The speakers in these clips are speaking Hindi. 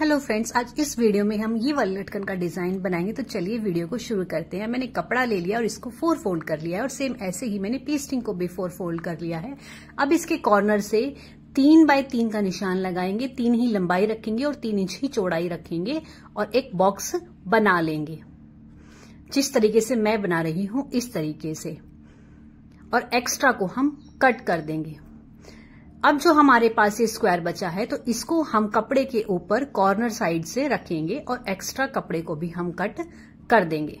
हेलो फ्रेंड्स आज इस वीडियो में हम ये वाली लटकन का डिजाइन बनाएंगे तो चलिए वीडियो को शुरू करते हैं मैंने कपड़ा ले लिया और इसको फोर फोल्ड कर लिया है और सेम ऐसे ही मैंने पेस्टिंग को भी फोर फोल्ड कर लिया है अब इसके कॉर्नर से तीन बाय तीन का निशान लगाएंगे तीन ही लंबाई रखेंगे और तीन इंच ही चौड़ाई रखेंगे और एक बॉक्स बना लेंगे जिस तरीके से मैं बना रही हूं इस तरीके से और एक्स्ट्रा को हम कट कर देंगे अब जो हमारे पास ये स्क्वायर बचा है तो इसको हम कपड़े के ऊपर कॉर्नर साइड से रखेंगे और एक्स्ट्रा कपड़े को भी हम कट कर देंगे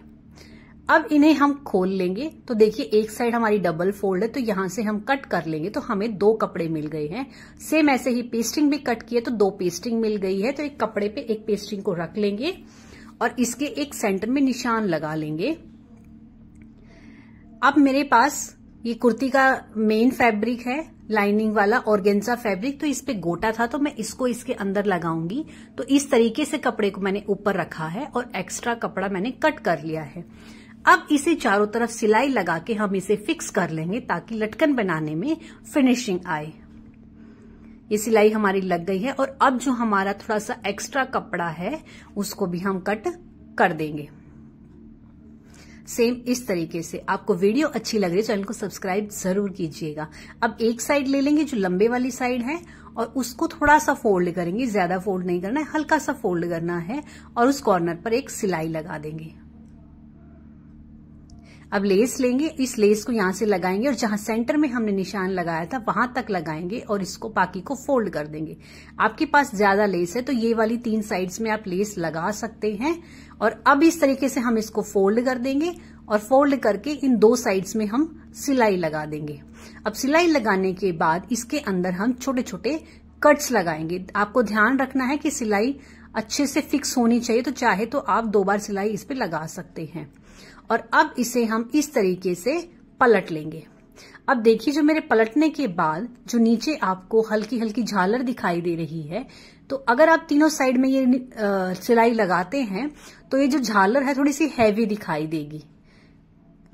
अब इन्हें हम खोल लेंगे तो देखिए एक साइड हमारी डबल फोल्ड है तो यहां से हम कट कर लेंगे तो हमें दो कपड़े मिल गए हैं सेम ऐसे ही पेस्टिंग भी कट किए तो दो पेस्टिंग मिल गई है तो एक कपड़े पे एक पेस्टिंग को रख लेंगे और इसके एक सेंटर में निशान लगा लेंगे अब मेरे पास ये कुर्ती का मेन फैब्रिक है लाइनिंग वाला ऑर्गेन्जा फैब्रिक तो इस पे गोटा था तो मैं इसको इसके अंदर लगाऊंगी तो इस तरीके से कपड़े को मैंने ऊपर रखा है और एक्स्ट्रा कपड़ा मैंने कट कर लिया है अब इसे चारों तरफ सिलाई लगा के हम इसे फिक्स कर लेंगे ताकि लटकन बनाने में फिनिशिंग आए ये सिलाई हमारी लग गई है और अब जो हमारा थोड़ा सा एक्स्ट्रा कपड़ा है उसको भी हम कट कर देंगे सेम इस तरीके से आपको वीडियो अच्छी लग रही है चैनल को सब्सक्राइब जरूर कीजिएगा अब एक साइड ले लेंगे जो लंबे वाली साइड है और उसको थोड़ा सा फोल्ड करेंगे ज्यादा फोल्ड नहीं करना है हल्का सा फोल्ड करना है और उस कॉर्नर पर एक सिलाई लगा देंगे अब लेस लेंगे इस लेस को यहां से लगाएंगे और जहां सेंटर में हमने निशान लगाया था वहां तक लगाएंगे और इसको बाकी को फोल्ड कर देंगे आपके पास ज्यादा लेस है तो ये वाली तीन साइड्स में आप लेस लगा सकते हैं और अब इस तरीके से हम इसको फोल्ड कर देंगे और फोल्ड करके इन दो साइड्स में हम सिलाई लगा देंगे अब सिलाई लगाने के बाद इसके अंदर हम छोटे छोटे कट्स लगाएंगे आपको ध्यान रखना है कि सिलाई अच्छे से फिक्स होनी चाहिए तो चाहे तो आप दो बार सिलाई इस पे लगा सकते हैं और अब इसे हम इस तरीके से पलट लेंगे अब देखिए जो मेरे पलटने के बाद जो नीचे आपको हल्की हल्की झालर दिखाई दे रही है तो अगर आप तीनों साइड में ये सिलाई लगाते हैं तो ये जो झालर है थोड़ी सी हैवी दिखाई देगी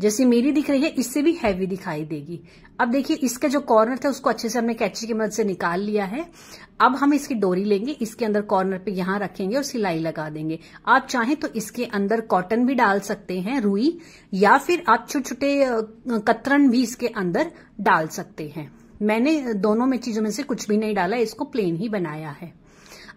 जैसे मेरी दिख रही है इससे भी हैवी दिखाई देगी अब देखिए इसका जो कॉर्नर था उसको अच्छे से हमने कैची की मदद से निकाल लिया है अब हम इसकी डोरी लेंगे इसके अंदर कॉर्नर पे यहाँ रखेंगे और सिलाई लगा देंगे आप चाहें तो इसके अंदर कॉटन भी डाल सकते हैं रुई या फिर आप छोटे छोटे कतरन भी इसके अंदर डाल सकते हैं मैंने दोनों में चीजों में से कुछ भी नहीं डाला इसको प्लेन ही बनाया है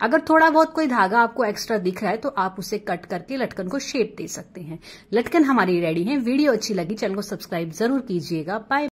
अगर थोड़ा बहुत कोई धागा आपको एक्स्ट्रा दिख रहा है तो आप उसे कट करके लटकन को शेप दे सकते हैं लटकन हमारी रेडी है वीडियो अच्छी लगी चैनल को सब्सक्राइब जरूर कीजिएगा बाय